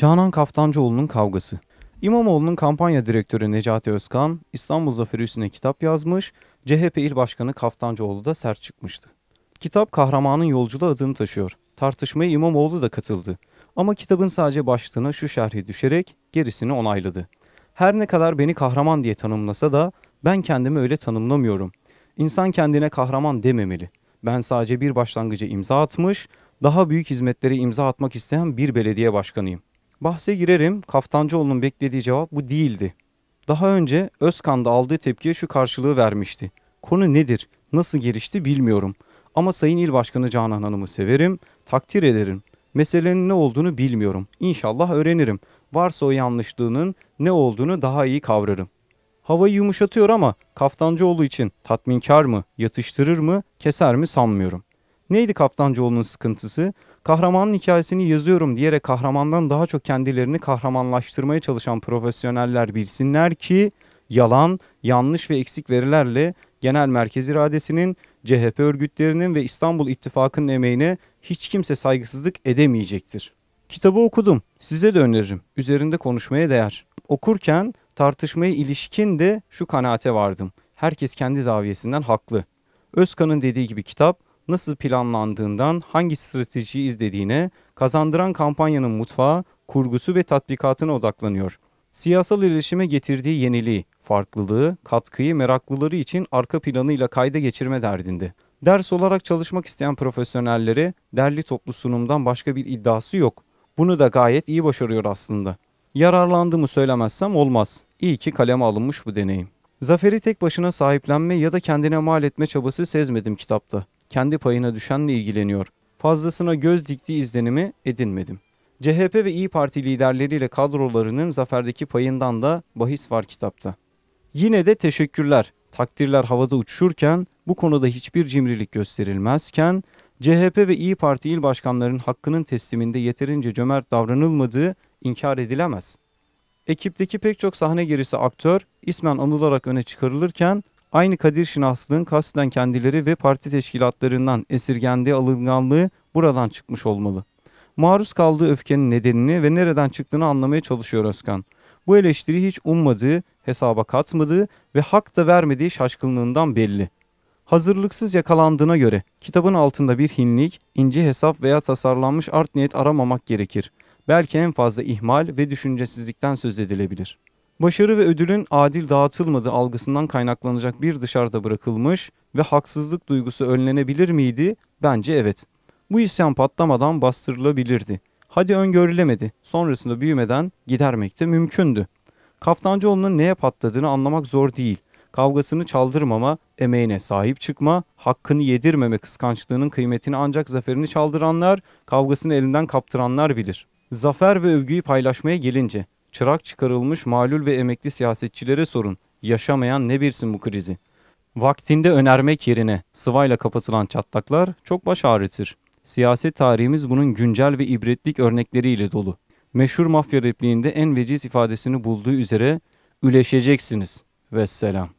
Canan Kaftancıoğlu'nun kavgası. İmamoğlu'nun kampanya direktörü Necati Özkan, İstanbul Zaferi üstüne kitap yazmış, CHP İl Başkanı Kaftancıoğlu da sert çıkmıştı. Kitap kahramanın yolculuğu adını taşıyor. Tartışmaya İmamoğlu da katıldı. Ama kitabın sadece başlığına şu şerhi düşerek gerisini onayladı. Her ne kadar beni kahraman diye tanımlasa da ben kendimi öyle tanımlamıyorum. İnsan kendine kahraman dememeli. Ben sadece bir başlangıca imza atmış, daha büyük hizmetlere imza atmak isteyen bir belediye başkanıyım. Bahse girerim Kaftancıoğlu'nun beklediği cevap bu değildi. Daha önce Özkan'da aldığı tepkiye şu karşılığı vermişti. Konu nedir, nasıl gelişti bilmiyorum. Ama Sayın İl Başkanı Canan Hanım'ı severim, takdir ederim. Meselenin ne olduğunu bilmiyorum. İnşallah öğrenirim. Varsa o yanlışlığının ne olduğunu daha iyi kavrarım. Havayı yumuşatıyor ama Kaftancıoğlu için tatminkar mı, yatıştırır mı, keser mi sanmıyorum. Neydi Kaftancıoğlu'nun sıkıntısı? Kahramanın hikayesini yazıyorum diyerek kahramandan daha çok kendilerini kahramanlaştırmaya çalışan profesyoneller bilsinler ki yalan, yanlış ve eksik verilerle genel merkez iradesinin, CHP örgütlerinin ve İstanbul İttifakı'nın emeğine hiç kimse saygısızlık edemeyecektir. Kitabı okudum. Size de öneririm. Üzerinde konuşmaya değer. Okurken tartışmaya ilişkin de şu kanaate vardım. Herkes kendi zaviyesinden haklı. Özkan'ın dediği gibi kitap nasıl planlandığından, hangi stratejiyi izlediğine, kazandıran kampanyanın mutfağı, kurgusu ve tatbikatına odaklanıyor. Siyasal iletişime getirdiği yeniliği, farklılığı, katkıyı meraklıları için arka planıyla kayda geçirme derdinde. Ders olarak çalışmak isteyen profesyonellere derli toplu sunumdan başka bir iddiası yok. Bunu da gayet iyi başarıyor aslında. Yararlandığımı söylemezsem olmaz. İyi ki kaleme alınmış bu deneyim. Zaferi tek başına sahiplenme ya da kendine mal etme çabası sezmedim kitapta kendi payına düşenle ilgileniyor. Fazlasına göz diktiği izlenimi edinmedim. CHP ve İyi Parti liderleriyle kadrolarının zaferdeki payından da bahis var kitapta. Yine de teşekkürler. Takdirler havada uçuşurken, bu konuda hiçbir cimrilik gösterilmezken, CHP ve İyi Parti il başkanlarının hakkının tesliminde yeterince cömert davranılmadığı inkar edilemez. Ekipteki pek çok sahne gerisi aktör ismen anılarak öne çıkarılırken aynı kadir şinaslığın kasten kendileri ve parti teşkilatlarından esirgendiği alınganlığı buradan çıkmış olmalı. Maruz kaldığı öfkenin nedenini ve nereden çıktığını anlamaya çalışıyor Özkan. Bu eleştiri hiç ummadığı, hesaba katmadığı ve hak da vermediği şaşkınlığından belli. Hazırlıksız yakalandığına göre kitabın altında bir hinlik, ince hesap veya tasarlanmış art niyet aramamak gerekir. Belki en fazla ihmal ve düşüncesizlikten söz edilebilir.'' Başarı ve ödülün adil dağıtılmadığı algısından kaynaklanacak bir dışarıda bırakılmış ve haksızlık duygusu önlenebilir miydi? Bence evet. Bu isyan patlamadan bastırılabilirdi. Hadi öngörülemedi. Sonrasında büyümeden gidermek de mümkündü. Kaftancıoğlu'nun neye patladığını anlamak zor değil. Kavgasını çaldırmama, emeğine sahip çıkma, hakkını yedirmeme kıskançlığının kıymetini ancak zaferini çaldıranlar, kavgasını elinden kaptıranlar bilir. Zafer ve övgüyü paylaşmaya gelince Çırak çıkarılmış malul ve emekli siyasetçilere sorun. Yaşamayan ne bilsin bu krizi. Vaktinde önermek yerine sıvayla kapatılan çatlaklar çok baş ağrıtır. Siyaset tarihimiz bunun güncel ve ibretlik örnekleriyle dolu. Meşhur mafya repliğinde en veciz ifadesini bulduğu üzere üleşeceksiniz. Vesselam.